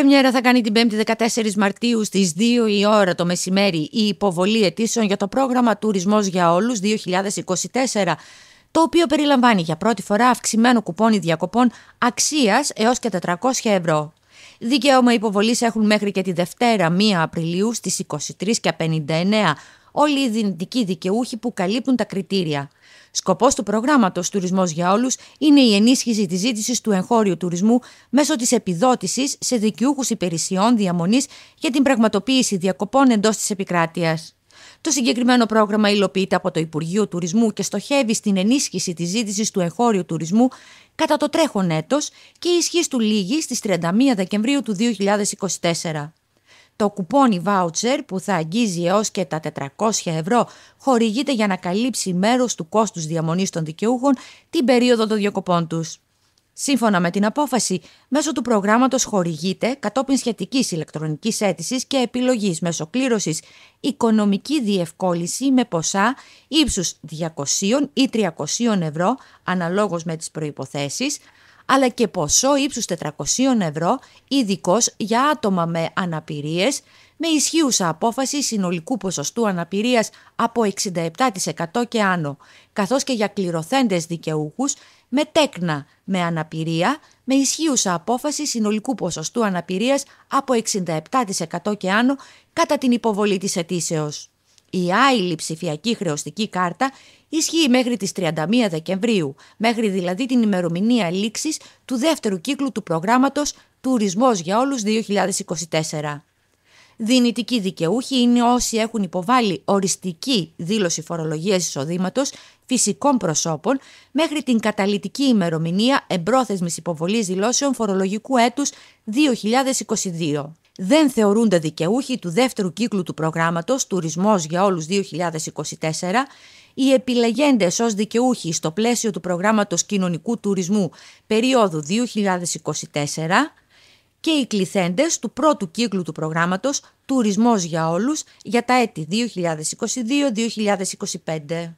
Πρεμιέρα θα κάνει την 5η 14 Μαρτίου στις 2 η ώρα το μεσημέρι η υποβολή αιτήσεων για το πρόγραμμα Τουρισμός για Όλους 2024 το οποίο περιλαμβάνει για πρώτη φορά αυξημένο κουπόνι διακοπών αξίας έως και 400 ευρώ. Δικαίωμα υποβολής έχουν μέχρι και τη Δευτέρα 1 Απριλίου στις 23 και 59 όλοι οι δυνητικοί δικαιούχοι που καλύπτουν τα κριτήρια. Σκοπός του προγράμματος Τουρισμός για Όλους είναι η ενίσχυση της ζήτησης του εγχώριου τουρισμού μέσω της επιδότησης σε δικαιούχους υπηρεσιών διαμονής για την πραγματοποίηση διακοπών εντός της επικράτειας. Το συγκεκριμένο πρόγραμμα υλοποιείται από το Υπουργείο Τουρισμού και στοχεύει στην ενίσχυση της ζήτησης του εγχώριου τουρισμού κατά το τρέχον έτος και η ισχύ του λίγη στι 31 Δεκεμβρίου του 2024. Το κουπόνι voucher που θα αγγίζει έως και τα 400 ευρώ χορηγείται για να καλύψει μέρος του κόστους διαμονής των δικαιούχων την περίοδο των διακοπών τους. Σύμφωνα με την απόφαση, μέσω του προγράμματος χορηγείται κατόπιν σχετικής ηλεκτρονικής αίτησης και επιλογής μέσω κλήρωσης οικονομική διευκόλυνση με ποσά ύψους 200 ή 300 ευρώ αναλόγως με τις προϋποθέσεις, αλλά και ποσό ύψους 400 ευρώ ειδικό για άτομα με αναπηρίες με ισχύουσα απόφαση συνολικού ποσοστού αναπηρίας από 67% και άνω, καθώς και για κληροθέντες δικαιούχους με τέκνα με αναπηρία με ισχύουσα απόφαση συνολικού ποσοστού αναπηρίας από 67% και άνω κατά την υποβολή της αιτήσεως. Η άειλη ψηφιακή χρεωστική κάρτα ισχύει μέχρι τις 31 Δεκεμβρίου, μέχρι δηλαδή την ημερομηνία λήξης του δεύτερου κύκλου του προγράμματος «Τουρισμός για όλους 2024». Δυνητικοί δικαιούχοι είναι όσοι έχουν υποβάλει οριστική δήλωση φορολογίας εισοδήματος φυσικών προσώπων μέχρι την καταλητική ημερομηνία εμπρόθεσμης υποβολής δηλώσεων φορολογικού έτους 2022 δεν θεωρούνται δικαιούχοι του δεύτερου κύκλου του προγράμματος «Τουρισμός για όλους 2024», οι επιλεγέντες ως δικαιούχοι στο πλαίσιο του προγράμματος κοινωνικού τουρισμού περίοδου 2024 και οι κληθέντες του πρώτου κύκλου του προγράμματος «Τουρισμός για όλους» για τα έτη 2022-2025.